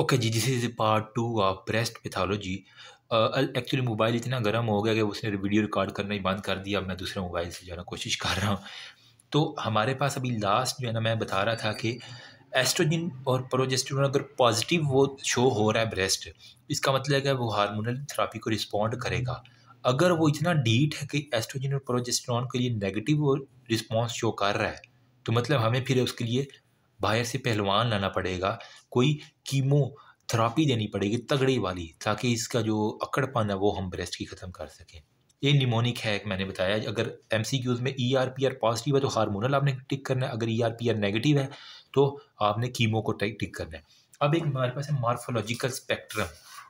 Okay ji this is part two of breast pathology actually mobile इतना गर्म हो गया कि उसने वीडियो रिकॉर्ड करना ही बंद कर दिया अब मैं दूसरे मोबाइल से जो है ना कोशिश कर रहा हूँ तो हमारे पास अभी लास्ट जो है ना मैं बता रहा था कि एस्ट्रोजन और प्रोजेस्टेरोन अगर पॉजिटिव वो शो हो रहा है ब्रेस्ट इसका मतलब है वो हार्मोनल थेरापी को रिस्पॉन्ड करेगा अगर वो इतना डीट है कि एस्ट्रोजन और प्रोजेस्ट्रॉन के लिए नेगेटिव रिस्पॉन्स शो कर रहा है तो मतलब हमें फिर उसके लिए बाहर से पहलवान लाना पड़ेगा कोई कीमो थेरापी देनी पड़ेगी तगड़ी वाली ताकि इसका जो अकड़पन है वो हम ब्रेस्ट की ख़त्म कर सकें ये निमोनिक है एक मैंने बताया अगर एम में E R P R positive है तो हारमोनल आपने टिक करना है अगर E R P R negative है तो आपने कीमो को टिक करना है अब एक हमारे पास है मार्फोलॉजिकल स्पेक्ट्रम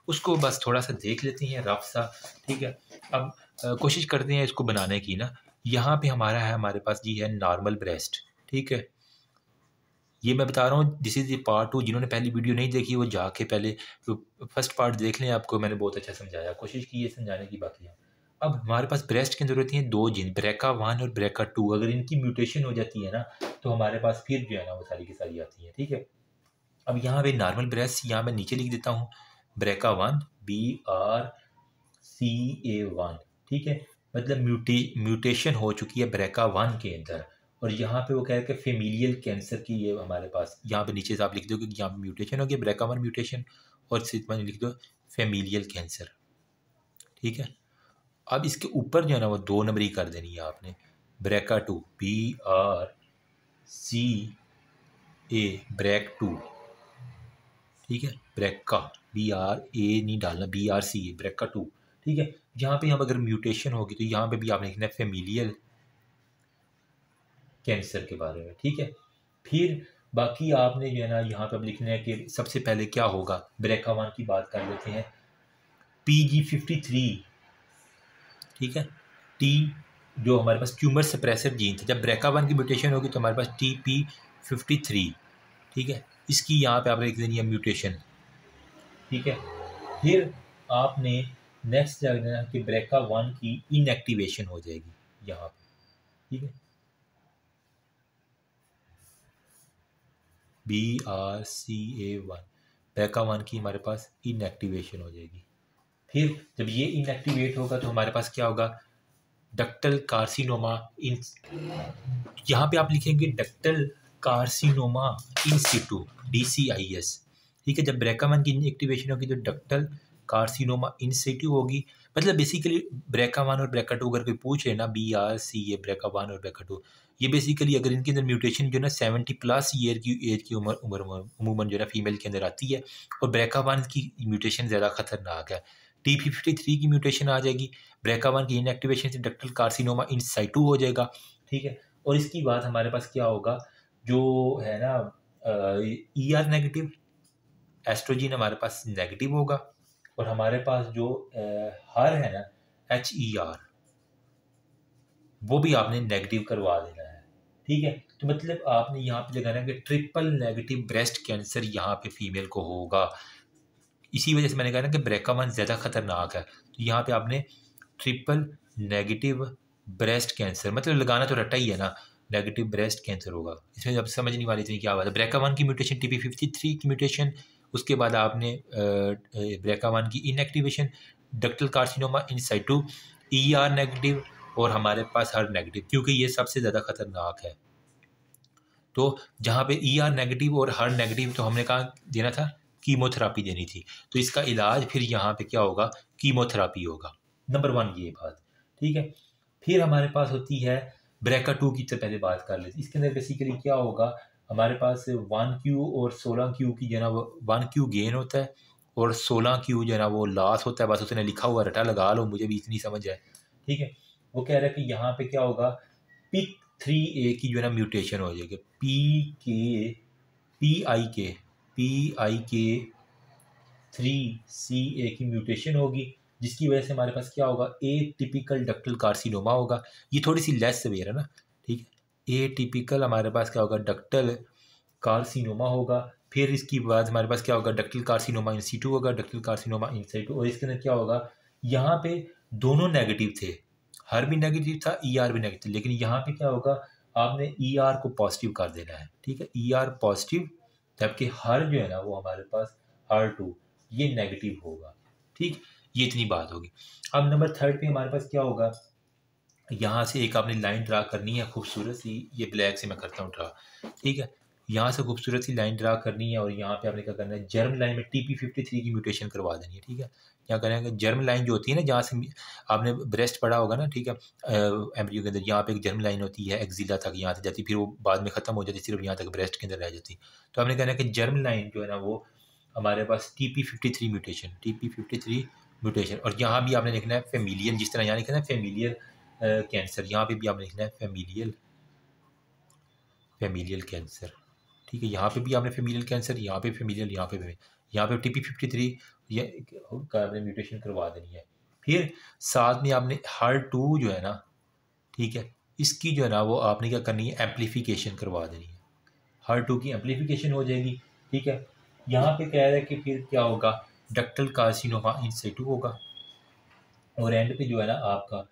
उसको बस थोड़ा सा देख लेते हैं रफ सा ठीक है अब कोशिश करते हैं इसको बनाने की ना यहाँ पे हमारा है हमारे पास जी है नॉर्मल ब्रेस्ट ठीक है ये मैं बता रहा हूँ दिस इज़ ये पार्ट टू जिन्होंने पहली वीडियो नहीं देखी वो जाके पहले तो फर्स्ट पार्ट देख लें आपको मैंने बहुत अच्छा समझाया कोशिश की है समझाने की बाकी है अब हमारे पास ब्रेस्ट की ज़रूरत है दो जिन ब्रेका वन और ब्रेका टू अगर इनकी म्यूटेशन हो जाती है ना तो हमारे पास फिर जो है ना वो सारी की सारी आती है ठीक है अब यहाँ पे नॉर्मल ब्रेस्ट यहाँ मैं नीचे लिख देता हूँ BRCA one B R C A one ठीक है मतलब म्यूटे म्यूटेशन हो चुकी है ब्रेका वन के अंदर और यहाँ पे वो कह रहे हैं फेमिलियल कैंसर की ये हमारे पास यहाँ पे नीचे से आप लिख दो क्योंकि यहाँ पे म्यूटेशन हो गया ब्रैकामर म्यूटेशन और सिद्धमान लिख दो फेमिलियल कैंसर ठीक है अब इसके ऊपर जो है ना वो दो नंबर ही कर देनी है आपने BRCA two B R C A BRCA two ठीक है ब्रैका बी आर ए नहीं डालना B R C A BRCA two ठीक है यहाँ पे हम अगर म्यूटेशन होगी तो यहाँ पे भी आपने लिखना है फेमिलियल कैंसर के बारे में ठीक है फिर बाकी आपने जो है ना यहाँ पर लिखना है कि सबसे पहले क्या होगा ब्रेका वन की बात कर लेते हैं पी जी फिफ्टी थ्री ठीक है टी जो हमारे पास ट्यूमर सप्रेसर जीन थे जब ब्रेका वन की म्यूटेशन होगी तो हमारे पास टी पी फिफ्टी थ्री ठीक है इसकी यहाँ पे आप लिख देनी है म्यूटेशन ठीक है फिर आपने नेक्स्ट रख देना कि ब्रेका वन की इनएक्टिवेशन हो जाएगी यहाँ पे ठीक है B R C A one बैका वन की हमारे पास इनएक्टिवेशन हो जाएगी फिर जब ये इनएक्टिवेट होगा तो हमारे पास क्या होगा डक्टल कार्सिनोमा इन यहाँ पे आप लिखेंगे ductal carcinoma in situ D C I S ठीक है जब ब्रैकावन की इनएक्टिवेशन होगी तो डक्टल कार्सिनोमा इन इंस्टीट्यू होगी मतलब बेसिकली ब्रेका वन और ब्रेका टू अगर कोई पूछ ना B R C A BRCA one और ब्रेका टू ये बेसिकली अगर इनके अंदर म्यूटेशन जो है ना सेवेंटी प्लस ईयर की एज की उम्र उम्र उमूमन जो है ना फीमेल के अंदर आती है और ब्रेका वन की म्यूटेशन ज़्यादा खतरनाक है टी फिफ्टी थ्री की म्यूटेशन आ जाएगी ब्रेका वन की इनएक्टिवेशन से डक्टल कार्सिनोमा इन साइटू हो जाएगा ठीक है और इसकी बात हमारे पास क्या होगा जो है ना ई आर नेगेटिव एस्ट्रोजिन हमारे पास नेगेटिव होगा और हमारे पास जो हर है ना एच ई आर वो भी आपने नेगेटिव करवा देना है ठीक है तो मतलब आपने यहाँ पे लगाना है कि ट्रिपल नेगेटिव ब्रेस्ट कैंसर यहाँ पे फीमेल को होगा इसी वजह से मैंने कहा ना कि ब्रेका वन ज़्यादा ख़तरनाक है तो यहाँ पे आपने ट्रिपल नेगेटिव ब्रेस्ट कैंसर मतलब लगाना तो रटा ही है ना नेगेटिव ब्रेस्ट कैंसर होगा इसमें अब समझ नहीं वाली थी क्या बात है ब्रेका वन की mutation T P fifty three की म्यूटेशन उसके बाद आपने ब्रेका वन की inactivation ductal carcinoma in situ E R negative और हमारे पास हर नेगेटिव क्योंकि ये सबसे ज़्यादा ख़तरनाक है तो जहाँ पे ई आर नेगेटिव और हर नेगेटिव तो हमने कहा देना था कीमोथेरापी देनी थी तो इसका इलाज फिर यहाँ पे क्या होगा कीमोथेरापी होगा नंबर वन ये बात ठीक है फिर हमारे पास होती है ब्रैका टू की तो पहले बात कर लेते इसके अंदर बेसिकली क्या होगा हमारे पास वन क्यू और सोलह क्यू की जो ना वो वन क्यू गेन होता है और सोलह क्यू जो है ना वो लॉस होता है बस उसने लिखा हुआ रटा लगा लो मुझे भी इतनी समझ है ठीक है वो कह रहा है कि यहाँ पे क्या होगा पिक थ्री ए की जो है ना म्यूटेशन हो जाएगी पी के पी आई के पी आई के थ्री सी ए की म्यूटेशन होगी जिसकी वजह से हमारे पास क्या होगा ए टिपिकल डक्टल कार्सिनोमा होगा ये थोड़ी सी लेस सवेयर है ना ठीक है ए टिपिकल हमारे पास क्या होगा डक्टल कार्सिनोमा होगा फिर इसके बाद हमारे पास क्या होगा डक्टल कार्सिनोमा इंस्टीट्यू होगा डक्टल कार्सिनोमा इंस्टीट्यू और इसके अंदर क्या होगा यहाँ पे दोनों नेगेटिव थे हर भी नेगेटिव था ई e ER भी नेगेटिव लेकिन यहाँ पे क्या होगा आपने ई e ER को पॉजिटिव कर देना है ठीक है ई ER पॉजिटिव जबकि हर जो है ना वो हमारे पास हर टू ये नेगेटिव होगा ठीक ये इतनी बात होगी अब नंबर थर्ड पे हमारे पास क्या होगा यहाँ से एक आपने लाइन ड्रा करनी है खूबसूरत सी ये ब्लैक से मैं करता हूँ ड्रा ठीक है यहाँ से खूबसूरत सी लाइन ड्रा करनी है और यहाँ पे आपने क्या करना है जर्म लाइन में टी पी फिफ्टी थ्री की म्यूटेशन करवा देनी है ठीक है क्या करेंगे जर्म लाइन जो होती है ना जहाँ से आपने ब्रेस्ट पड़ा होगा ना ठीक है एम्ब्रियो के अंदर यहाँ पे एक जर्म लाइन होती है एक्जिला तक यहाँ से जाती फिर वो बाद में ख़त्म हो जाती सिर्फ यहाँ तक ब्रेस्ट के अंदर रह जाती तो आपने कहना है कि जर्म लाइन जो है ना वो हमारे पास T P fifty three mutation T P fifty three mutation और यहाँ भी आपने लिखना है फेमिलियल जिस तरह यहाँ लिखना है फेमिलियल कैंसर यहाँ पर भी आपने लिखना है फेमिलियल फेमिलियल कैंसर ठीक है यहाँ पे भी आपने फेमिलियल कैंसर यहाँ पे फेमिलियल यहाँ पे यहाँ पे टी पी फिफ्टी थ्री ये आपने म्यूटेशन करवा देनी है फिर साथ में आपने हर टू जो है ना ठीक है इसकी जो है ना वो आपने क्या करनी है एम्पलीफिकेशन करवा देनी है हर टू की एम्पलीफिकेशन हो जाएगी ठीक है यहाँ पे कह रहे है कि फिर क्या होगा डक्टल कार्सिनोमा इन सेटू होगा और एंड पे जो है ना आपका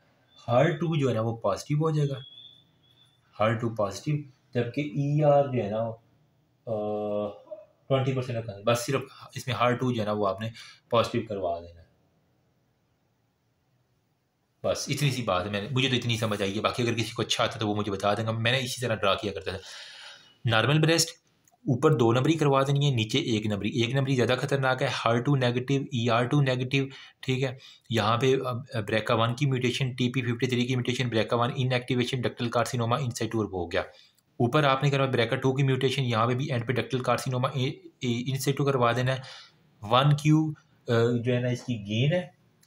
हर टू जो है ना वो पॉजिटिव हो जाएगा हर टू पॉजिटिव जबकि ई e आर जो है ना ट्वेंटी परसेंट का बस सिर्फ इसमें हार टू जो है ना वो आपने पॉजिटिव करवा देना बस इतनी सी बात है मैंने मुझे तो इतनी समझ आई है बाकी अगर किसी को अच्छा आता तो वो मुझे बता देंगे मैंने इसी तरह ड्रा किया करता था नॉर्मल ब्रेस्ट ऊपर दो नंबरी करवा देनी है नीचे एक नंबरी एक नंबरी ज़्यादा खतरनाक है HER two negative E R two negative ठीक है यहाँ पे ब्रेका वन की mutation T P fifty three की mutation BRCA one inactivation ductal carcinoma in situ हो गया ऊपर आपने करना ब्रैकेट टू की म्यूटेशन यहाँ पे भी एंड पे डक्टल कार्सिनोमा इन सेटू करवा देना है वन क्यू जो है ना इसकी गेन है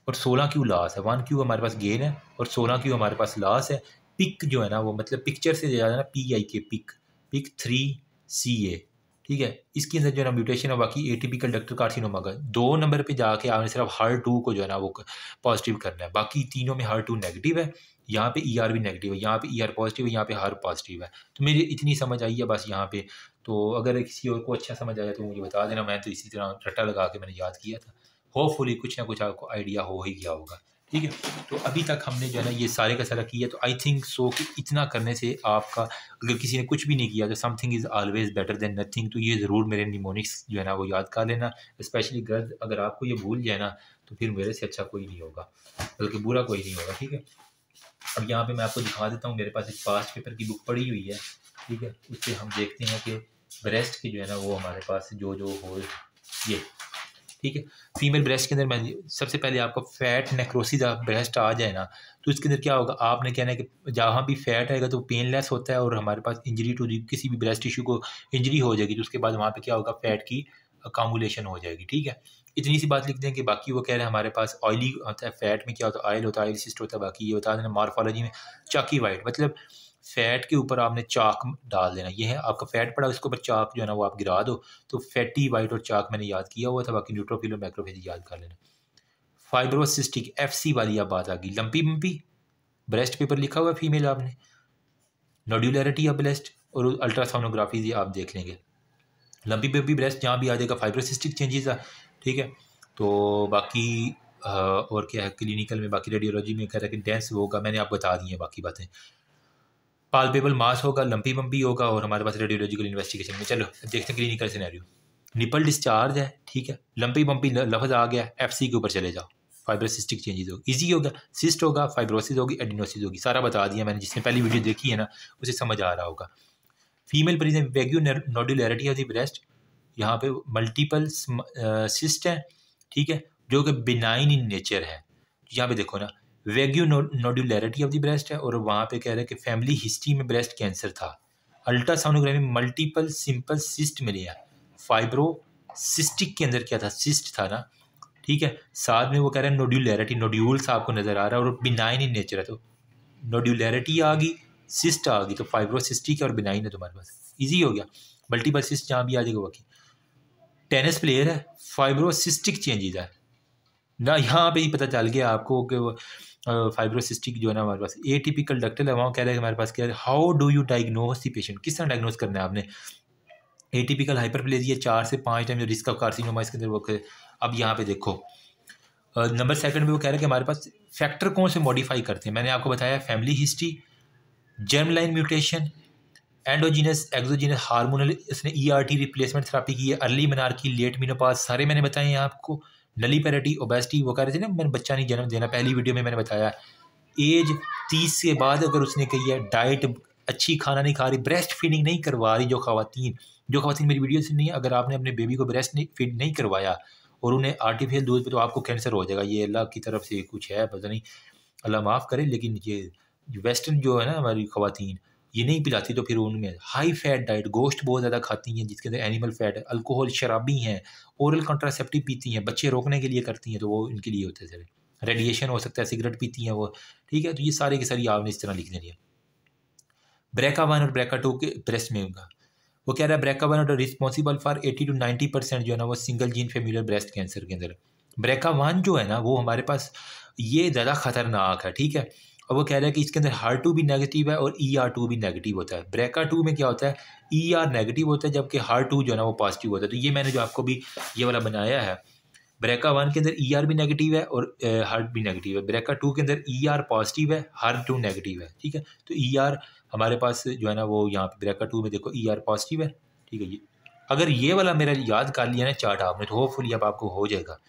और सोलह क्यू लॉस है वन क्यू हमारे पास गेन है और सोलह क्यू हमारे पास लॉस है पिक जो है ना वो मतलब पिक्चर से ज़्यादा ना P I K PIK PIK three C A ठीक है इसके अंदर जो है ना म्यूटेशन है बाकी ए टिपिकल डक्टर कार्सिनोमा का दो नंबर पे जाके आपने सिर्फ हर टू को जो है ना वो पॉजिटिव करना है बाकी तीनों में हर टू नेगेटिव है यहाँ पे ई e आर भी नेगेटिव है यहाँ पे ई आर पॉजिटिव है यहाँ पे हर पॉजिटिव है तो मेरी इतनी समझ आई है बस यहाँ पे तो अगर किसी और को अच्छा समझ आया तो मुझे बता देना मैं तो इसी तरह रट्टा लगा के मैंने याद किया था होपफुली कुछ ना कुछ आपको आइडिया हो ही गया होगा ठीक है तो अभी तक हमने जो है ना ये सारे का सारा किया तो आई थिंक सो कि इतना करने से आपका अगर किसी ने कुछ भी नहीं किया तो something is always better than nothing तो ये ज़रूर मेरे निमोनिक्स जो है ना वो याद कर लेना स्पेशली गर्द अगर आपको ये भूल जाए ना तो फिर मेरे से अच्छा कोई नहीं होगा बल्कि बुरा कोई नहीं होगा ठीक है अब यहाँ पे मैं आपको दिखा देता हूँ मेरे पास एक पास्ट पेपर की बुक पड़ी हुई है ठीक है उससे हम देखते हैं कि ब्रेस्ट की जो है ना वो हमारे पास जो जो हो ये ठीक है फीमेल ब्रेस्ट के अंदर मैं सबसे पहले आपको फैट नेक्रोसिस ब्रेस्ट आ जाए ना तो इसके अंदर क्या होगा आपने कहना है कि जहाँ भी फैट आएगा तो पेनलेस होता है और हमारे पास इंजरी टू किसी भी ब्रेस्ट टिश्यू को इंजरी हो जाएगी तो उसके बाद वहाँ पर क्या होगा फैट की अकामुलेशन हो जाएगी ठीक है इतनी सी बात लिख दें कि बाकी वो कह रहे हैं हमारे पास ऑयली होता है फैट में क्या होता है ऑयल होता है ऑयल सिस्ट होता है बाकी ये बता देना मार्फोलॉजी में चाकी वाइट मतलब फैट के ऊपर आपने चाक डाल देना ये है आपका फैट पड़ा उसके ऊपर चाक जो है ना वो आप गिरा दो तो फैटी वाइट और चाक मैंने याद किया हुआ था बाकी न्यूट्रोफिल और मैक्रोफेज याद कर लेना फाइब्रोसिस्टिक एफ सी वाली आप बात आ गई लंपी बम्पी ब्रेस्ट पेपर लिखा हुआ फीमेल आपने नोड्यूलरिटी ऑफ ब्रेस्ट और अल्ट्रासाउनोग्राफी आप देख लेंगे लंबी बेबी ब्रेस्ट जहाँ भी आ जाएगा फाइब्रोसिस्टिक चेंजेस ठीक है तो बाकी और क्या है क्लिनिकल में बाकी रेडियोलॉजी में कह रहा है कि डेंस होगा मैंने आप बता दी है बाकी बातें पालपेबल मास होगा लंपी बम्बी होगा और हमारे पास रेडियोलॉजिकल इन्वेस्टिगेशन में चलो देखते हैं क्लिनिकल सिनेरियो निपल डिस्चार्ज है ठीक है लंपी बम्पी लफज आ गया एफ के ऊपर चले जाओ फाइब्रोसिस्टिक चेंजेस होगी इजी होगा सिस्ट होगा फाइब्रोसिस होगी एडिनोसिस होगी सारा बता दिया मैंने जिसने पहली वीडियो देखी है ना उसे समझ आ रहा होगा female present vague nodularity of the breast यहाँ पे मल्टीपल सिस्ट हैं ठीक है जो कि बिनाइन इन नेचर है यहाँ पे देखो ना vague nodularity of the breast है और वहाँ पे कह रहे हैं कि फैमिली हिस्ट्री में ब्रेस्ट कैंसर था अल्ट्रासाउंडोग्राफी मल्टीपल सिंपल सिस्ट में लिया फाइब्रो सिस्टिक के अंदर क्या था सिस्ट था ना ठीक है साथ में वो कह रहे हैं नोड्यूलैरिटी नोड्यूल्स आपको नज़र आ रहा है और बिनाइन इन नेचर है तो नोड्यूलैरिटी आ गई सिस्ट आ गई तो फाइब्रोसिस्टिक और बिनाइन है तुम्हारे पास ईजी हो गया मल्टीपल सिस्ट जहाँ भी आ जाएगा वकी टेनिस प्लेयर है फाइब्रोसिस्टिक चेंजेज है ना यहाँ पे ही पता चल गया आपको कि फाइब्रोसिस्टिक जो है ना हमारे पास ए टिपिकल डॉक्टर है वहाँ कह रहे हैं हमारे पास क्या है how do you diagnose the patient किस तरह डायग्नोज करना है आपने ए टिपिकल प्लेजिया चार से पाँच टाइम जो रिस्क ऑफ कार्सिनोमा इसके अंदर वो अब यहाँ पे देखो नंबर सेकंड में वो कह रहे हैं कि हमारे पास फैक्टर कौन से मॉडिफाई करते हैं मैंने आपको बताया family history germ line mutation endogenous exogenous hormonal इसने ईआरटी e रिप्लेसमेंट थेरापी की है अर्ली मनारकी लेट मीनोपाज सारे मैंने बताए हैं आपको नली पैरिटी ओबेसिटी वो कह रहे थे ना मैंने बच्चा नहीं जन्म देना पहली वीडियो में मैंने बताया एज तीस के बाद अगर उसने कही है डाइट अच्छी खाना नहीं खा रही ब्रेस्ट फीडिंग नहीं करवा रही जो खातन जो खातन मेरी वीडियो से नहीं अगर आपने अपने बेबी को ब्रेस्ट फीड नहीं करवाया और उन्हें आर्टिफिशियल दूध पर तो आपको कैंसर हो जाएगा ये अल्लाह की तरफ से कुछ है पता नहीं अल्लाह माफ़ करे लेकिन ये वेस्टर्न जो है ना हमारी खातन ये नहीं पिलाती तो फिर उनमें हाई फैट डाइट गोश्त बहुत ज़्यादा खाती हैं जिसके अंदर एनिमल फैट अल्कोहल शराबी हैं औरल कंट्रासेप्टिव पीती हैं बच्चे रोकने के लिए करती हैं तो वो इनके लिए होते हैं सर रेडिएशन हो सकता है सिगरेट पीती हैं वो ठीक है तो ये सारे के सारी आपने इस तरह लिख देनी है ब्रेका वन और ब्रेका टू के ब्रेस्ट में होगा वो कह रहा है ब्रेका वन और responsible for eighty to ninety percent जो है ना वो single gene familial breast cancer के अंदर ब्रेका वन जो है ना वो हमारे पास ये ज़्यादा ख़तरनाक है ठीक है और वो कह रहा है कि इसके अंदर हर टू भी नेगेटिव है और ई आर टू भी नेगेटिव होता है ब्रेका टू में क्या होता है ई आर नेगेटिव होता है जबकि हर टू जो है ना वो पॉजिटिव होता है तो ये मैंने जो आपको भी ये वाला बनाया है ब्रेका वन के अंदर ई e आर भी नेगेटिव है और हार्ट भी नेगेटिव है ब्रेका टू के अंदर ई आर पॉजिटिव है हर टू नेगेटिव है ठीक है तो ई e आर हमारे पास जो है ना वो यहाँ पर ब्रेका टू में देखो ई आर पॉजिटिव है ठीक है ये अगर ये वाला मेरा याद कर लिया ना चार्ट आपने तो होपफुली अब आपको हो जाएगा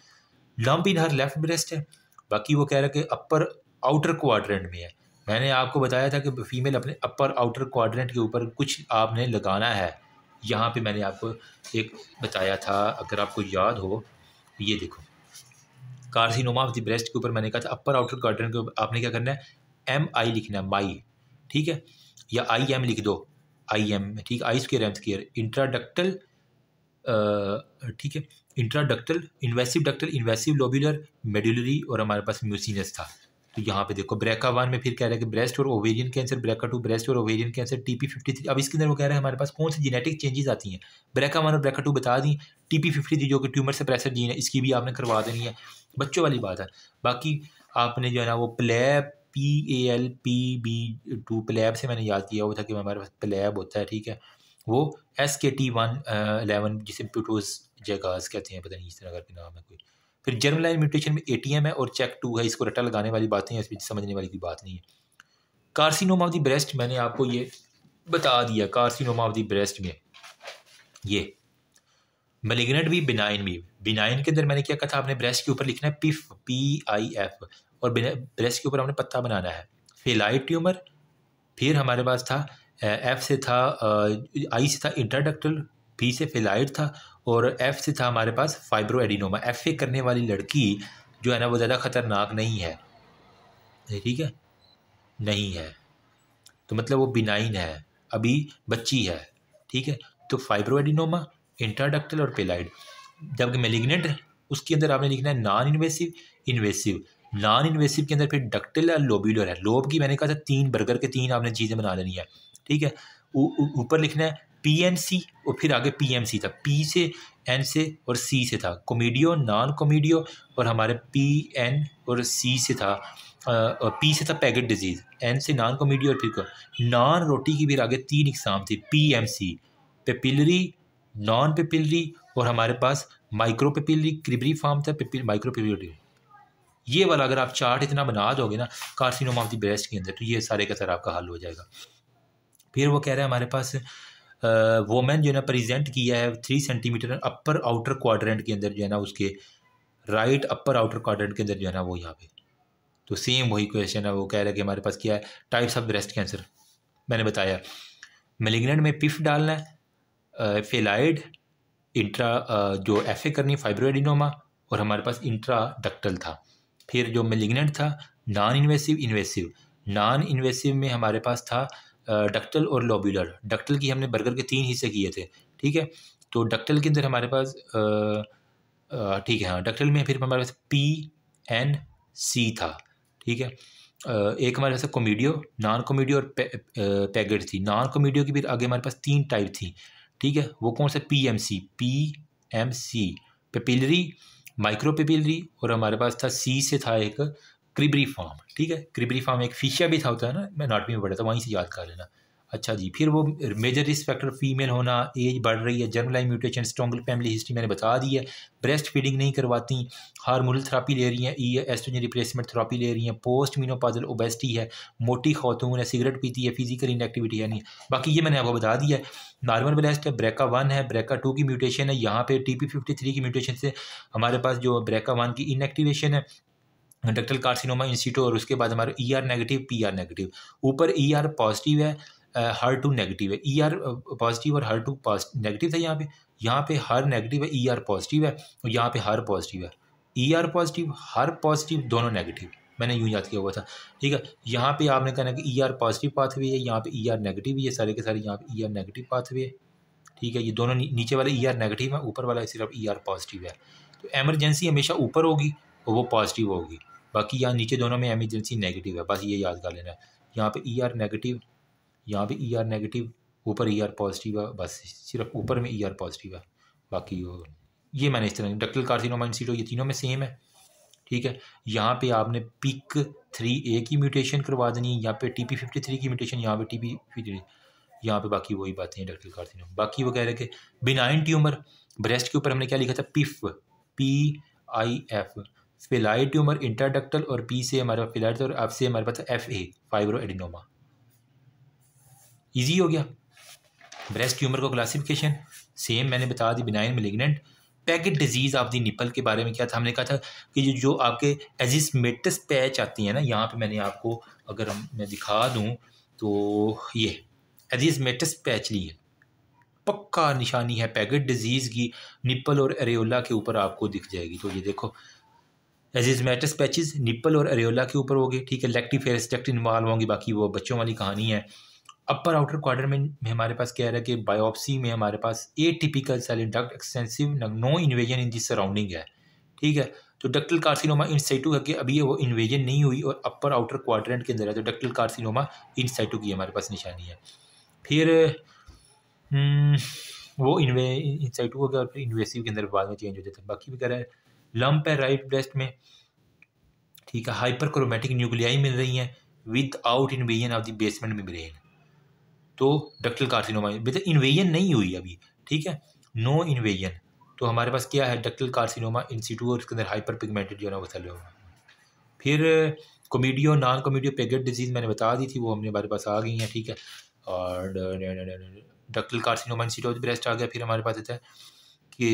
lump in her left breast है बाकी वो कह रहा है कि अपर आउटर क्वाड्रेंट में है मैंने आपको बताया था कि फ़ीमेल अपने अपर आउटर क्वाड्रेंट के ऊपर कुछ आपने लगाना है यहाँ पे मैंने आपको एक बताया था अगर आपको याद हो ये देखो कार्सिनोमा ऑफ द ब्रेस्ट के ऊपर मैंने कहा था अपर आउटर क्वाड्रेंट के ऊपर आपने क्या करना है एम आई लिखना है माई ठीक है या आई एम लिख दो आई एम ठीक है I square M square intraductal ठीक है intraductal invasive ductal invasive lobular medullary और हमारे पास म्यूसिनस था तो यहाँ पे देखो ब्रेका वन में फिर कह रहा है कि ब्रेस्ट और ovarian cancer BRCA two breast और ovarian cancer T P fifty three अब इसके अंदर वो कह रहे हैं हमारे पास कौन सी जेनेटिक चेंजेस आती हैं ब्रेका वन और ब्रेका टू बता दी टी पी फिफ्टी थ्री जो कि ट्यूमर से प्रेसर जीन है इसकी भी आपने करवा देनी है बच्चों वाली बात है बाकी आपने जो है ना वो PALB P A L P B two PALB से मैंने याद किया हुआ था कि हमारे पास प्लेब होता है ठीक है वो एस के टी वन एलेवन जिसे पिटोज जगाज कहते हैं पता नहीं इस तरह करके नाम है कोई फिर जर्म लाइन म्यूटेशन में एटीएम है और चेक टू है इसको रट्टा लगाने वाली बात नहीं बातें इसमें समझने वाली की बात नहीं है कार्सिनोमा ऑफ द ब्रेस्ट मैंने आपको ये बता दिया कार्सिनोमा ऑफ द ब्रेस्ट में ये मलिग्नेट भी बिनाइन भी बिनाइन के अंदर मैंने क्या कहा था आपने ब्रेस्ट के ऊपर लिखना है पिफ पी आई एफ और ब्रेस्ट के ऊपर हमने पत्ता बनाना है फेलाइट ट्यूमर फिर हमारे पास था एफ से था आई से था इंटरडक्टल पी से फेलाइट था और एफ से था हमारे पास फाइब्रो एडिनोमा एफ ए करने वाली लड़की जो है ना वो ज़्यादा ख़तरनाक नहीं है ठीक है नहीं है तो मतलब वो बिनाइन है अभी बच्ची है ठीक है तो फाइब्रो एडिनोमा इंट्राडक्टल और पेलाइड जबकि मेलिग्नेंट उसके अंदर आपने लिखना है non invasive invasive non invasive के अंदर फिर डक्टल और लोब्यूलर है लोब की मैंने कहा था तीन बर्गर के तीन आपने चीज़ें बना लेनी है ठीक है ऊपर लिखना है पी एन सी और फिर आगे पी एम सी था पी से एन से और सी से था कॉमेडियो नॉन कॉमेडियो और हमारे पी एन और सी से था और पी से था पैकेट डिजीज़ एन से नॉन कॉमेडियो और फिर नॉन रोटी की फिर आगे तीन इकसाम थी P M C papillary non papillary और हमारे पास माइक्रो पेपिलरी क्रिबरी फार्म था पेपिल माइक्रो पेपिलरी ये वाला अगर आप चार्ट इतना बना दोगे ना कार्सिनोमा ऑफ द ब्रेस्ट के अंदर तो ये सारे का सर आपका हल हो जाएगा फिर वो कह रहे हैं हमारे पास वोमेन जो है ना प्रेजेंट किया है three centimetre upper outer quadrant के अंदर जो है ना उसके राइट अपर आउटर क्वाड्रेंट के अंदर जो है ना वो यहाँ पे तो सेम वही क्वेश्चन है वो कह रहे कि हमारे पास क्या है टाइप्स ऑफ ब्रेस्ट कैंसर मैंने बताया मेलिग्नेंट में पिफ डालना है फेलाइड इंट्रा जो एफ करनी फाइब्रोडिनोमा और हमारे पास इंट्रा डक्टल था फिर जो मेलिग्नेंट था non invasive invasive non invasive में हमारे पास था डक्टल और लॉबुलर डक्टल की हमने बर्गर के तीन हिस्से किए थे ठीक है तो डक्टल के अंदर हमारे पास ठीक है हाँ डक्टल में फिर हमारे पास पी एन सी था ठीक है एक हमारे पास कोमीडियो नॉन कोमीडियो और पैगेट पैकेट थी नॉन कोमीडियो की फिर आगे हमारे पास तीन टाइप थी ठीक है वो कौन सा P M C P M C papillary micro papillary और हमारे पास था सी से था एक क्रिबरी फार्म ठीक है क्रिबरी फार्म एक फिशिया भी था होता है ना मैं नाटवी में पढ़ा था वहीं से याद कर लेना अच्छा जी फिर वो मेजर रिस्क फैक्टर फीमेल होना एज बढ़ रही है जर्म लाइन म्यूटेशन स्ट्रॉगल फैमिली हिस्ट्री मैंने बता दी है ब्रेस्ट फीडिंग नहीं करवाती हारमोनल थेरापी ले रही हैं ई एस्ट्रोजन रिप्लेसमेंट थेरापी ले रही हैं पोस्ट मीनोपाजल ओबेसिटी है मोटी खातून है सिगरेट पीती है फिजिकल इनएक्टिविटी है नहीं बाकी ये मैंने आपको बता दिया है नॉर्मल ब्रेस्ट है ब्रेका वन है ब्रेका टू की म्यूटेशन है यहाँ पर टी पी फिफ्टी थ्री की म्यूटेशन से हमारे पास जो ब्रेका वन की इनएक्टिवेशन है डक्टल कार्सिनोमा इंस्टीट्यूट और उसके बाद हमारे E R negative P R negative ऊपर ई आर पॉजिटिव है हर टू नेगेटिव है ई आर पॉजिटिव और हर टू नेगेटिव था यहाँ पे यहाँ पे हर नेगेटिव है ई आर पॉजिटिव है और यहाँ पे हर पॉजिटिव है E R positive her positive दोनों नेगेटिव मैंने यूँ याद किया हुआ था ठीक है यहाँ पे आपने कहना कि ई आर पॉजिटिव पाथवे है यहाँ पे ई आर नेगेटिव है सारे के सारे यहाँ पे ई आर नेगेटिव पाथवे है ठीक है ये दोनों नीचे वाला ई आर नेगेटिव है ऊपर वाला सिर्फ ई आर पॉजिटिव है तो एमरजेंसी हमेशा ऊपर होगी और वो पॉजिटिव होगी बाकी यहाँ नीचे दोनों में एमरजेंसी नेगेटिव है बस ये याद कर लेना है यहाँ पे ई आर नेगेटिव यहाँ पे ई आर नेगेटिव ऊपर ई आर पॉजिटिव है बस सिर्फ ऊपर में ई आर पॉजिटिव है बाकी वो ये मैंने इस तरह डक्टल कार्सिनोमा सीटो ये तीनों में सेम है ठीक है यहाँ पे आपने पिक थ्री ए की म्यूटेशन करवा देनी यहाँ पे टी पी फिफ्टी थ्री की म्यूटेशन यहाँ पे टी पी फिफ्टी यहाँ पर बाकी वही बातें हैं डक्टल कार्सिनोमा बाकी वो कह रहे थे बिनाइन ट्यूमर ब्रेस्ट के ऊपर हमने क्या लिखा था पिफ पी आई एफ इस ट्यूमर इंटरडक्टल और पी तो से हमारे पास फिलाइट और एफ से हमारे पास F A fibroadenoma easy हो गया ब्रेस्ट ट्यूमर का क्लासिफिकेशन सेम मैंने बता दी benign malignant Paget disease of the nipple के बारे में क्या था हमने कहा था कि जो जो आपके एजिसमेटस पैच आती है ना यहाँ पे मैंने आपको अगर हम मैं दिखा दूँ तो ये एजिसमेटस पैच ली है पक्का निशानी है पैकेट डिजीज़ की निपल और एरेला के ऊपर आपको दिख जाएगी तो ये देखो एजिजमेटस पैचेज निप्पल और अरेला के ऊपर होगी ठीक है लेक्टिव फेयर स्टेक्ट इन्वॉल्व होंगे बाकी वो बच्चों वाली कहानी है अपर आउटर क्वार्टर में, हमारे पास कह रहा है कि बायोप्सी में हमारे पास ए टिपिकल सेलिन extensive no invasion in this surrounding है ठीक है तो डक्टल कार्सिनोमा इन है कि अभी वो इन्वेजन नहीं हुई और अपर आउटर क्वाड्रेंट के अंदर है तो डक्टल कार्सिनोमा इन की हमारे पास निशानी है फिर हम्म, वो इन्वे इन हो गया और फिर इन्वेसिव के अंदर बाद में चेंज हो जाता है बाकी भी कह रहा है लंप है राइट ब्रेस्ट में ठीक है हाइपर क्रोमेटिक न्यूक्लियाई मिल रही हैं without invasion of the basement membrane तो डक्टल कार्सिनोमा विद इन्वेजन नहीं हुई अभी ठीक है नो इन्वेजन तो हमारे पास क्या है डक्टल कार्सिनोमा इंस्टीट्यू और उसके अंदर हाइपर पिगमेंटेड जो है ना वो सेल फिर कोमीडियो नॉन कोमीडियो पेगेट डिजीज़ मैंने बता दी थी वो हमने हमारे पास आ गई हैं ठीक है और डक्टल कार्सिनोमा इंस्टीट्यूट ब्रेस्ट आ गया फिर हमारे पास इतना कि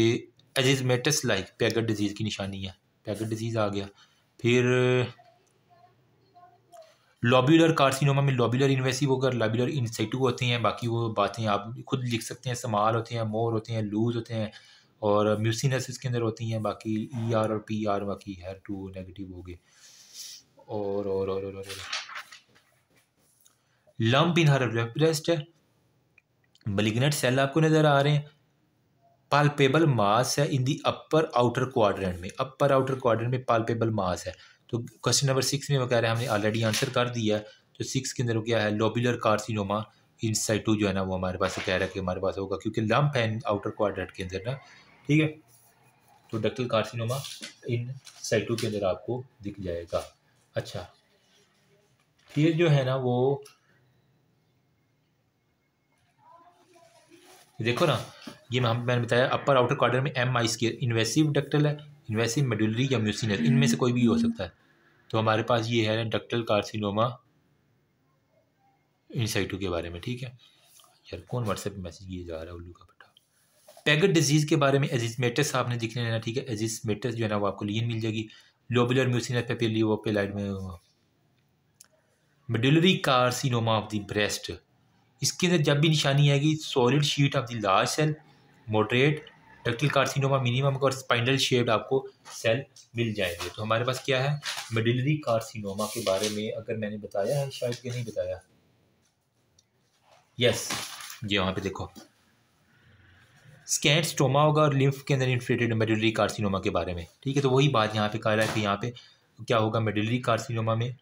एजिजमेटस लाइक पैगड डिजीज़ की निशानी है पैगड डिजीज़ आ गया फिर लॉबुलर कार्सिनोमा में लॉबुलर इन्वेसिव होकर लॉबुलर इंसेटिव होते हैं बाकी वो बातें आप खुद लिख सकते हैं समाल होते हैं मोर होते हैं लूज होते हैं और म्यूसिनस इसके अंदर होती हैं बाकी ई e आर और पी आर बाकी हर टू नेगेटिव हो गए और और और और, और, और, और। लम्प इन हर रेप्रेस्ड मलिग्नेट सेल आपको नज़र आ रहे हैं पालपेबल मास है इन दी अपर आउटर क्वाड्रेंट में अपर आउटर क्वाड्रेंट में पालपेबल मास है तो क्वेश्चन नंबर सिक्स में वो कह रहे हैं हमने ऑलरेडी आंसर कर दिया है तो सिक्स के अंदर वो क्या है लोबुलर कार्सिनोमा इन साइटू जो है ना वो हमारे पास कह रहा है कि हमारे पास होगा क्योंकि लम्प है आउटर क्वाड्रेंट के अंदर ना ठीक है तो डक्टल कार्सिनोमा इन साइटू के अंदर आपको दिख जाएगा अच्छा फिर जो है ना वो देखो ना ये हम मैंने बताया अपर आउटर क्वार्टर में M I square invasive ductal है इन्वेसिव मेडुलरी या म्यूसिनस इनमें से कोई भी हो सकता है तो हमारे पास ये है डक्टल कार्सिनोमा इनसाइटो के बारे में ठीक है यार कौन व्हाट्सएप मैसेज किया जा रहा है उल्लू का बेटा पैगट डिजीज़ के बारे में एजिसमेटस आपने दिखने लेना ठीक है एजिसमेटस जो है ना वो आपको लियन मिल जाएगी लोबुलर म्यूसिनस पे पेली वो लाइट में medullary carcinoma of the breast इसके अंदर जब भी निशानी आएगी solid sheet of the large cell moderate ductal carcinoma minimum और स्पाइनल शेप्ड आपको सेल मिल जाएंगे तो हमारे पास क्या है मेडिलरी कार्सिनोमा के बारे में अगर मैंने बताया है शायद ये नहीं बताया यस ये वहाँ पे देखो स्कैन स्टोमा होगा और लिम्फ के अंदर इन्फ्लेटेड मेडुलरी कार्सिनोमा के बारे में ठीक है तो वही बात यहाँ पे कह रहा है कि यहाँ पे क्या होगा मेडिलरी कार्सिनोमा में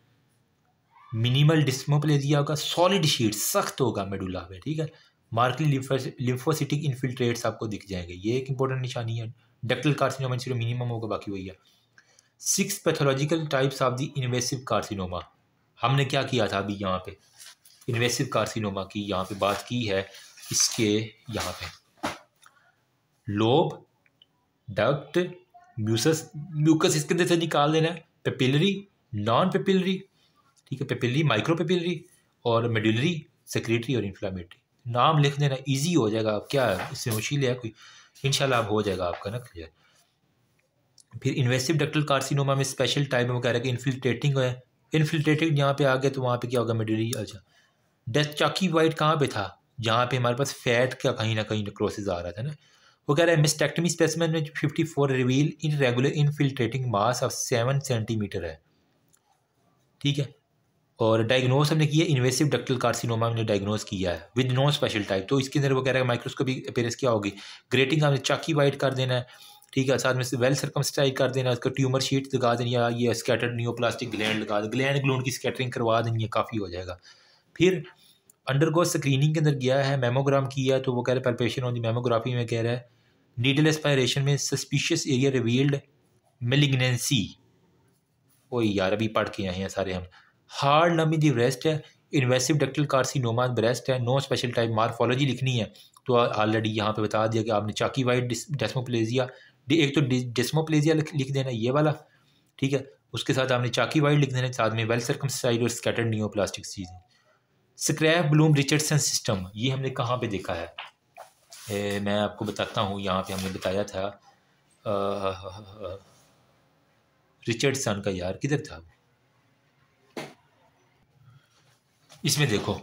मिनिमल डिस्मोप्लेजिया होगा सॉलिड शीट सख्त होगा मेडुला में ठीक है मार्किंग लिम्फोसिटिक इन्फिल्ट्रेट्स आपको दिख जाएंगे ये एक इंपॉर्टेंट निशानी है डक्टल कार्सिनोमा इंसिडेंट मिनिमम होगा बाकी वही है six pathological types of the invasive carcinoma हमने क्या किया था अभी यहाँ पे इन्वेसिव कार्सिनोमा की यहाँ पे बात की है इसके यहाँ पे लोब डक्ट म्यूसस म्यूकस इसके अंदर से निकाल देना है पेपिलरी नॉन पेपिलरी ठीक है पेपिलरी माइक्रो पेपिलरी और मेडुलरी सेक्रेटरी और इन्फ्लामेटरी नाम लिख देना ईजी हो जाएगा आप क्या है इससे मुश्किल है कोई इनशाला हो जाएगा आपका ना क्लियर फिर इन्वेस्टिव डक्टल कार्सिनोमा में स्पेशल टाइप में कह रहा है कि इन्फिल्ट्रेटिंग है इन्फिल्ट्रेटिंग यहाँ पे आ गया तो वहाँ पे क्या होगा मेडिरी अच्छा डेथ चाकी वाइट कहाँ पे था जहाँ पे हमारे पास फैट का कहीं ना कहीं क्रोसेस आ रहा था ना वो कह रहा है मिस्टेक्टमी स्पेसमेंट में fifty four reveal irregular infiltrating mass of seven centimetre है ठीक है और डायग्नोस हमने किया इन्वेसिव डक्टल कार्सिनोमा हमने डायग्नोस किया है विद नो स्पेशल टाइप तो इसके अंदर वो कह रहे हैं माइक्रोस्कोपिक अपेयरेंस क्या होगी ग्रेटिंग हमने चाकी वाइड कर देना है ठीक है साथ में वेल स्ट्राइक कर देना उसका ट्यूमर शीट लगा देनी या ये स्कैटर्ड न्यूप्लास्टिक ग्लैंड लगा दें ग्लैंड ग्लून की स्कैटरिंग करवा देनी है काफ़ी हो जाएगा फिर अंडरगो स्क्रीनिंग के अंदर गया है मेमोग्राम किया तो वो कह रहे हैं पल्पेशन ऑन दी मेमोग्राफी में कह रहा है नीडल एस्पायरेशन में सस्पिशियस एरिया रिवील्ड मिलिग्नेंसी वही यार अभी पढ़ के आए हैं सारे हम हार्ड लमी दी ब्रेस्ट है इन्वेसिव डक्टल कार्सिनोमा ब्रेस्ट है नो स्पेशल टाइप मार्फोलॉजी लिखनी है तो ऑलरेडी यहाँ पे बता दिया कि आपने चाकी वाइट डेस्मोप्लेजिया एक तो डेस्मोप्लेजिया लिख देना ये वाला ठीक है उसके साथ आपने चाकी वाइड लिख देना साथ में वेल सर्कमसाइड और स्कैटर्ड न्यू प्लास्टिक चीज़ें स्क्रैप ब्लूम रिचर्डसन सिस्टम ये हमने कहाँ पर देखा है ए, मैं आपको बताता हूँ यहाँ पर हमने बताया था रिचर्डसन का यार किधर था इसमें देखो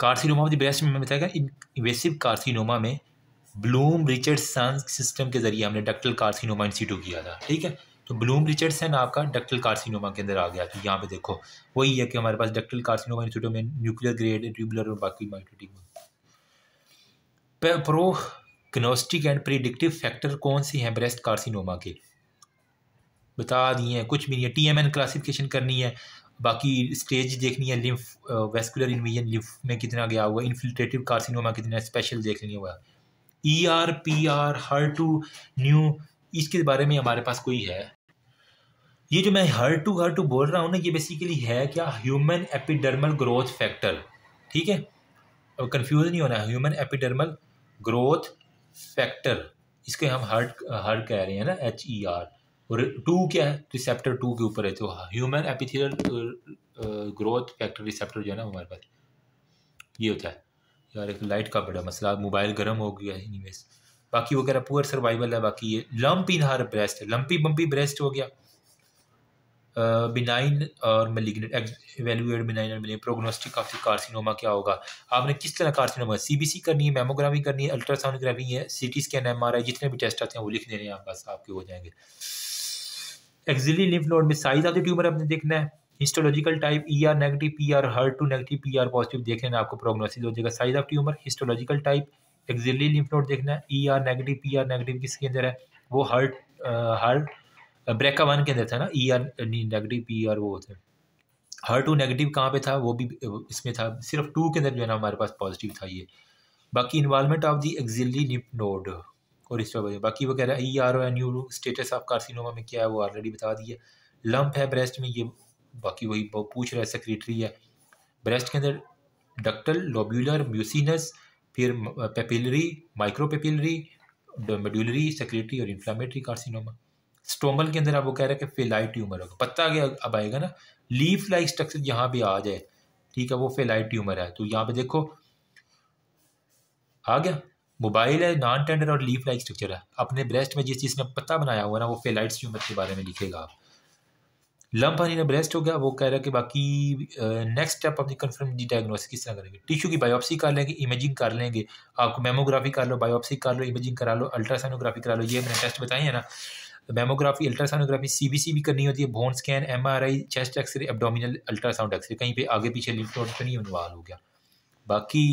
कार्सिनोमा ऑफ द ब्रेस्ट में बताया गया इन्वेसिव कार्सिनोमा में ब्लूम रिचर्डसन सिस्टम के जरिए हमने डक्टल कार्सिनोमा इंस्टीट्यू किया था ठीक है तो ब्लूम रिचर्डसन आपका डक्टल कार्सिनोमा के अंदर आ गया तो यहाँ पे देखो वही है कि हमारे पास डक्टल कार्सिनोमा इंस्टीट्यू में न्यूक्लियर ग्रेड ट्यूबुलर और बाकी mitotic prognostic and predictive factor कौन से हैं ब्रेस्ट कार्सिनोमा के बता दिए हैं कुछ भी नहीं है टी एम एन क्लासिफिकेशन करनी है बाकी स्टेज देखनी है लिम्फ वेस्कुलर इन्वीजन लिम्फ में कितना गया हुआ इन्फिल्ट्रेटिव कार्सिनोमा कितना स्पेशल देखनी हुआ E R P R her two neu इसके बारे में हमारे पास कोई है ये जो मैं हर टू हर टू बोल रहा हूँ ना ये बेसिकली है क्या ह्यूमन एपिडर्मल ग्रोथ फैक्टर ठीक है अब कन्फ्यूज नहीं होना ह्यूमन एपिडर्मल ग्रोथ फैक्टर इसके हम हर हर e e कह रहे हैं ना एच ई आर और टू क्या है रिसेप्टर टू के ऊपर है तो human epithelial growth factor receptor जो है ना हमारे पास ये होता है यार एक लाइट का बड़ा मसला मोबाइल गर्म हो गया है इनवेस बाकी वगैरह पुअर सर्वाइवल है बाकी ये लम्प इन हर ब्रेस्ट है लम्पी बम्पी ब्रेस्ट हो गया बिनाइन uh, और मलिग्नेट एवेलुएट बिनाइन और प्रोग्नोस्टिक ऑफ कार्सिनोमा क्या होगा आपने किस तरह कार्सिनोमा सीबीसी करनी है मेमोग्राफी करनी है अल्ट्रासाउंडग्राफी है C T scan M R I जितने भी टेस्ट आते हैं वो लिख देने हैं आप पास आपके हो जाएंगे एक्जिली लिम्फ नोड में साइज ऑफ द ट्यूमर आपने देखना है histological type E R negative P R her two negative P R positive देख लेना आपको प्रोग्नोसिस हो जाएगा size of tumour histological type axillary lymph node देखना है E R negative P R negative किसके अंदर है वो हर हर ब्रेका वन के अंदर था ना E R negative P R वो थे हर टू नेगेटिव कहाँ पे था वो भी इसमें था सिर्फ टू के अंदर जो है ना हमारे पास पॉजिटिव था ये बाकी involvement of the axillary lymph node और इस वजह बाकी वो कह रहा है E R O N U status of carcinoma में क्या है वो ऑलरेडी बता दिया लम्प है ब्रेस्ट में ये बाकी वही पूछ रहा है सेक्रेटरी है ब्रेस्ट के अंदर डक्टल लोब्यूलर म्यूसिनस फिर पेपिलरी पेपिलरी मेडुलरी सेक्रेटरी और इन्फ्लामेटरी कार्सिनोमा स्टोमल के अंदर आप वो कह रहे हैं कि फेलाई ट्यूमर होगा पत्ता आगे अब आएगा ना लीफ लाइक स्ट्रक्चर यहाँ भी आ जाए ठीक है वो फेलाई ट्यूमर है तो यहाँ पे देखो आ गया मोबाइल है नॉन टेंडर और लीफ लाइक स्ट्रक्चर है अपने ब्रेस्ट में जिस चीज़ ने पता बनाया हुआ ना वो फेलाइट्स ट्यूमर के बारे में लिखेगा आप लंब हनी ने ब्रेस्ट हो गया वो कह रहा है कि बाकी नेक्स्ट स्टेप अपनी कन्फर्म डी डायग्नोसिस किस तरह करेंगे टिश्यू की बायोप्सी कर लेंगे इमेजिंग कर लेंगे आपको मेमोग्राफी कर लो बायोप्सी कर लो इमेजिंग करा लो अल्ट्रासाउनोग्राफी करा लो ये मैंने टेस्ट बताए हैं ना मेमोग्राफी अल्ट्रासाउनोग्राफी सी भी करनी होती है bone scan M R I chest X ray abdominal ultrasound X ray कहीं पर आगे पीछे लिफ्ट तो नहीं इन्वाल्व हो गया बाकी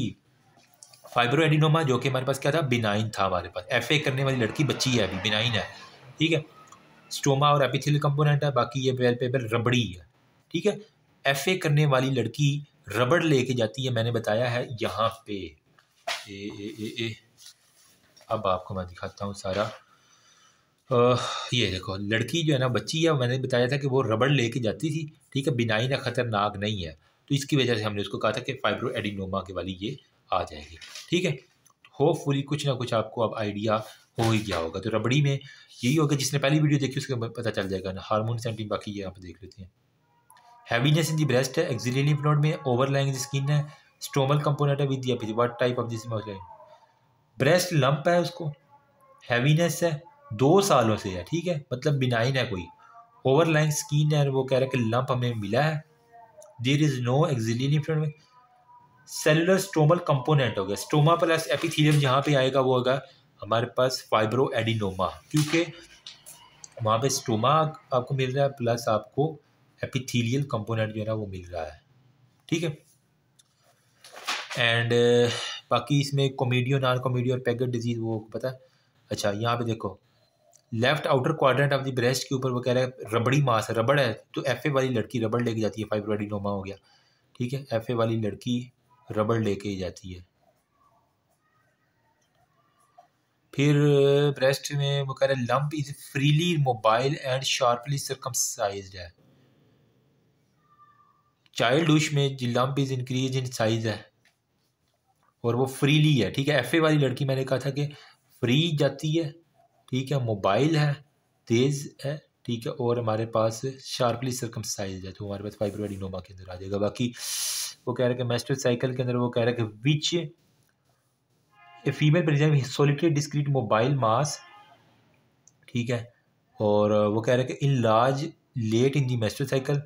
फाइब्रो एडिनोमा जो कि हमारे पास क्या था बिनाइन था हमारे पास एफ करने वाली लड़की बच्ची है अभी बिनाइन है ठीक है स्टोमा और एपिथिल कंपोनेंट है बाकी ये पेपर रबड़ी है ठीक है एफ करने वाली लड़की रबड़ लेके जाती है मैंने बताया है यहाँ पे ए, ए, ए, ए, अब आपको मैं दिखाता हूँ सारा आ, ये देखो लड़की जो है ना बच्ची है मैंने बताया था कि वो रबड़ लेके जाती थी ठीक है बिनाइन है ख़तरनाक नहीं है तो इसकी वजह से हमने उसको कहा था कि फाइब्रो एडिनोमा के वाली ये आ जाएगी ठीक है होपफुली कुछ ना कुछ आपको अब आइडिया हो ही गया होगा तो रबड़ी में यही होगा जिसने पहली वीडियो देखी उसके पता चल जाएगा ना हारमोन सेंटिंग बाकी ये आप देख लेते हैं हैवीनेस इन दी ब्रेस्ट है एक्सिलियन नोड में ओवरलाइंग स्किन है स्टोमल कंपोनेंट है with the what type of this breast lump है उसको हैवीनेस है दो सालों से है ठीक है मतलब बिनाइन है कोई ओवरलाइंग स्किन है वो कह रहा है कि लंप हमें मिला है there is no axillary node में सेलुलर स्टोमल कंपोनेंट हो गया स्टोमा प्लस एपिथीलियम जहाँ पे आएगा वो होगा हमारे पास फाइब्रो एडिनोमा क्योंकि वहाँ पे स्टोमा आपको मिल रहा है प्लस आपको एपिथीलियल कंपोनेंट जो है ना वो मिल रहा है ठीक है एंड बाकी इसमें कॉमेडियो नॉन कॉमेडियो और पैकेट डिजीज़ वो पता है अच्छा यहाँ पे देखो left outer quadrant of the breast के ऊपर वो कह रहा है रबड़ी मास है रबड़ है तो एफ वाली लड़की रबड़ लेके जाती है फाइब्रोडिनोमा हो गया ठीक है एफ वाली लड़की रबड़ लेके ही जाती है फिर ब्रेस्ट में वो कह रहे lump is freely mobile and sharply circumscribed है चाइल्ड उश में lump is increase in size है और वो फ्रीली है ठीक है एफ ए वाली लड़की मैंने कहा था कि फ्री जाती है ठीक है मोबाइल है तेज़ है ठीक है और हमारे पास शार्पली सर्कमसाइज है तो हमारे पास फाइबर फाइब्रोडिनोमा के अंदर आ जाएगा बाकी वो कह रहे हैं कि मेस्ट्रल साइकिल के अंदर वो कह रहे हैं कि which a female present solitary discrete mobile mass ठीक है और uh, वो कह रहे हैं कि in large late in the menstrual cycle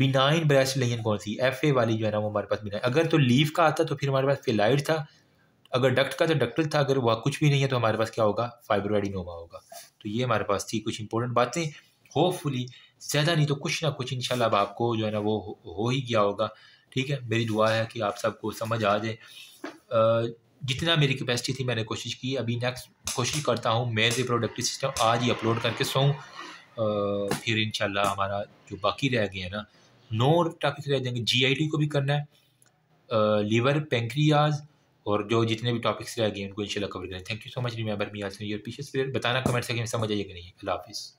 benign breast lane कौन सी एफ ए वाली जो है ना वो हमारे पास बिनाइन अगर तो लीव का आता तो फिर हमारे पास फेलाइड था अगर डक्ट का तो डक्टल था अगर वह कुछ भी नहीं है तो हमारे पास क्या होगा फाइब्रोएडिनोमा होगा तो ये हमारे पास थी कुछ इंपॉर्टेंट बातें होपफुली ज़्यादा नहीं तो कुछ ना कुछ इंशाल्लाह अब आपको जो है ना वो हो ही गया होगा ठीक है मेरी दुआ है कि आप सबको समझ आ जाए जितना मेरी कैपेसिटी थी मैंने कोशिश की अभी नेक्स्ट कोशिश करता हूँ जो प्रोडक्टिव सिस्टम आज ही अपलोड करके सोऊँ फिर इन हमारा जो बाकी रह गए हैं ना नौ टॉपिक रह जाएंगे जी को भी करना है लीवर पेंक्रियाज और जो जितने भी टॉपिक्स रह गए उनको इनशाला कवर करें thank you so much remember me आज योर पीछे बताना कमेंट सके समझ आइए कि नहीं अल्लाह हाफिज़